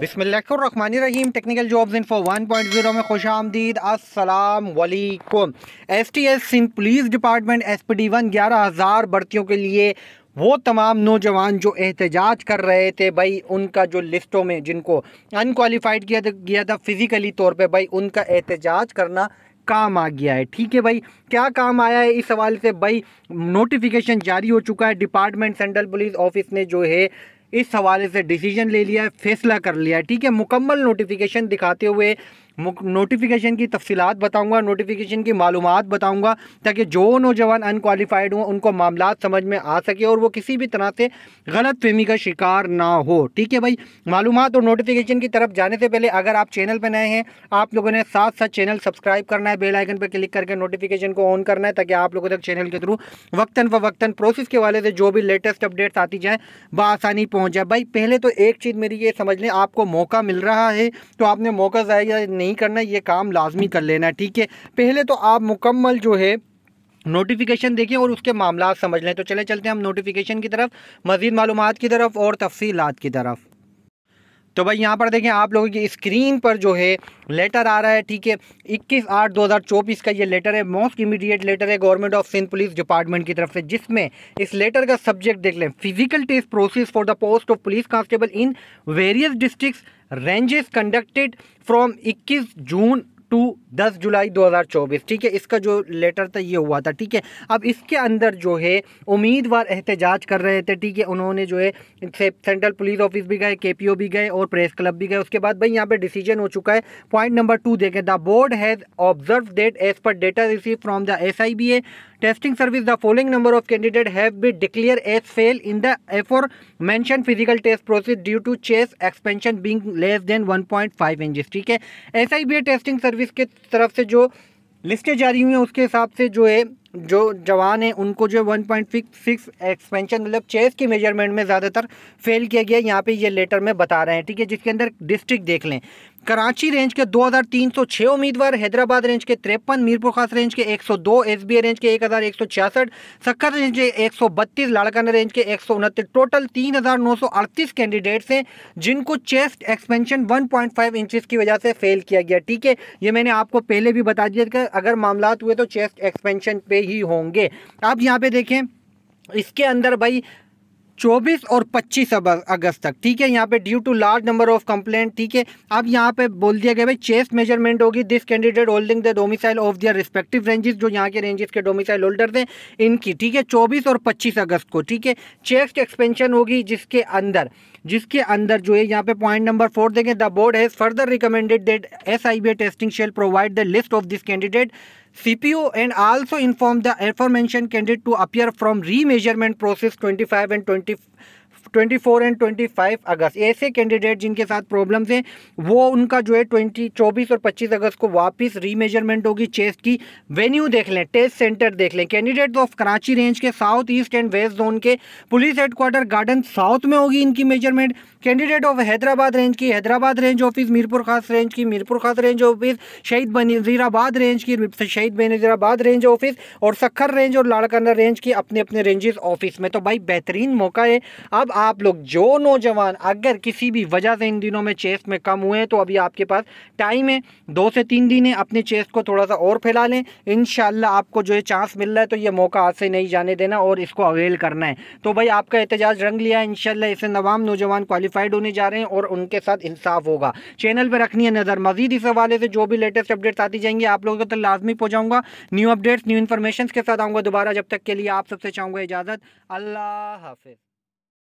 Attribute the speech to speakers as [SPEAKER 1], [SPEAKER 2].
[SPEAKER 1] बिसमीम technical jobs info one point zero में खुश आमदीद असलकुम S T S Sindh police department S P D one ग्यारह हज़ार भर्तियों के लिए वो तमाम नौजवान जो एहतजाज कर रहे थे भाई उनका जो लिस्टों में जिनको अनकॉलीफाइड किया था गया था फिज़िकली तौर पर भाई उनका एहतजाज करना काम आ गया है ठीक है भाई क्या काम आया है इस हवाले से भाई नोटिफिकेशन जारी हो चुका है डिपार्टमेंट सेंट्रल पुलिस ऑफिस ने जो है इस हवाले से डिसीजन ले लिया है फैसला कर लिया है ठीक है मुकम्मल नोटिफिकेशन दिखाते हुए नोटिफिकेशन की तफसीत बताऊँगा नोटिफिकेशन की मालूम बताऊँगा ताकि जो नौजवान अनकालीफाइड हों उनको मामला समझ में आ सके और वो किसी भी तरह से गलत फहमी का शिकार ना हो ठीक है भाई मालूम और नोटिफिकेशन की तरफ जाने से पहले अगर आप चैनल पर नए हैं आप लोगों ने साथ साथ चैनल सब्सक्राइब करना है बेलाइकन आइकन पर क्लिक करके नोटिफिकेशन को ऑन करना है ताकि आप लोगों तक चैनल के थ्रू वक्ता फ़वक्ता प्रोसेस के वाले से जो भी लेटेस्ट अपडेट्स आती जाएँ बसानी पहुँच जाए भाई पहले तो एक चीज़ मेरी ये समझ लें आपको मौका मिल रहा है तो आपने मौका ज़ाया नहीं नहीं करना ये काम लाजमी कर लेना है ठीक है पहले तो आप मुकम्मल जो है नोटिफिकेशन देखें और उसके मामला समझ लें तो चले चलते हैं हम नोटिफिकेशन की तरफ मज़ीद मालूम की तरफ और तफसीत की तरफ तो भाई यहाँ पर देखें आप लोगों की स्क्रीन पर जो है लेटर आ रहा है ठीक है इक्कीस आठ दो हज़ार चौबीस का ये लेटर है मोस्ट इमीडिएट लेटर है government of Sindh police department की तरफ से जिसमें इस लेटर का सब्जेक्ट देख लें physical test process for the post of police constable in various district ranges conducted from इक्कीस जून टू दस जुलाई 2024 ठीक है इसका जो लेटर था ये हुआ था ठीक है अब इसके अंदर जो है उम्मीदवार एहतजाज कर रहे थे ठीक है उन्होंने जो है सेंट्रल पुलिस ऑफिस भी गए केपीओ भी गए और प्रेस क्लब भी गए उसके बाद भाई यहाँ पर डिसीजन हो चुका है पॉइंट नंबर टू देखें the board has observe that as per data receive from the S testing service the following number of candidate have be declare as fail in the aforementioned physical test process due to chest expansion being less than 1.5 inches ठीक है S I SIBA testing service service के तरफ से जो लिस्टें जारी हुई हैं उसके हिसाब से जो है जो जवान हैं उनको जो one point six six expansion मतलब चेस्ट की मेजरमेंट में ज़्यादातर फेल किया गया यहाँ पे ये लेटर में बता रहे हैं ठीक है जिसके अंदर डिस्ट्रिक्ट देख लें कराची रेंज के 2306 उम्मीदवार हैदराबाद रेंज के तिरपन मीरपुर खास रेंज के 102 एसबीए रेंज के छियासठ सक्कर रेंज के बत्तीस लाड़काना रेंज के एक टोटल अड़तीस कैंडिडेट्स हैं जिनको चेस्ट एक्सपेंशन 1.5 इंचेस की वजह से फेल किया गया ठीक है ये मैंने आपको पहले भी बता दिया कि अगर मामला हुए तो चेस्ट एक्सपेंशन पे ही होंगे अब यहाँ पे देखें इसके अंदर भाई 24 और 25 अगस्त तक ठीक है यहाँ पे due to large number of complaint ठीक है अब यहाँ पे बोल दिया गया भाई चेस्ट मेजरमेंट होगी this candidate holding the domicile of their respective ranges जो यहाँ के रेंजेस के डोमिसाइल होल्डर थे इनकी ठीक है 24 और 25 अगस्त को ठीक है चेस्ट एक्सपेंशन होगी जिसके अंदर जिसके अंदर जो है यहाँ पे पॉइंट नंबर फोर देखें the board has further recommended that S testing shall provide the list of this candidate CPO and also inform the aforementioned candidate to appear from remeasurement process 25 and 20 twenty four and twenty five अगस्त ऐसे candidate जिनके साथ problems हैं वो उनका जो है twenty चौबीस और पच्चीस अगस्त को वापस रीमेजरमेंट होगी चेस्ट की वेन्यू देख लें टेस्ट सेंटर देख लें कैंडिडेट्स ऑफ कराची रेंज के south east and west zone के पुलिस हेडक्वार्टर गार्डन साउथ में होगी इनकी measurement candidate of Hyderabad range की हैदराबाद रेंज ऑफिस मीरपुर खास रेंज की मीरपुर खास रेंज ऑफिस शहीद बनीराबाद रेंज की शहीद बनीराबाद रेंज ऑफिस और सखर रेंज और लाड़काना रेंज की अपने अपने रेंजेस ऑफिस में तो भाई बेहतरीन मौका है अब आप लोग जो नौजवान अगर किसी भी वजह से इन दिनों में चेस्ट में कम हुए हैं तो अभी आपके पास टाइम है दो से तीन दिन है अपने चेस्ट को थोड़ा सा और फैला लें इन आपको जो है चांस मिल रहा है तो ये मौका आज से नहीं जाने देना और इसको अवेल करना है तो भाई आपका एहतजाज रंग लिया है इनशाला इससे नवाम नौजवान क्वालिफाइड होने जा रहे हैं और उनके साथ इंसाफ होगा चैनल पर रखनी है नज़र मजीद इस हवाले से जो भी लेटेस्ट अपडेट्स आती जाएंगी आप लोगों को तो लाजमी पहुँचाऊँगा न्यू अपडेट्स न्यू इन्फॉर्मेशन के साथ आऊँगा दोबारा जब तक के लिए आप सबसे चाहूँगा इजाज़त अल्लाह हाफिज़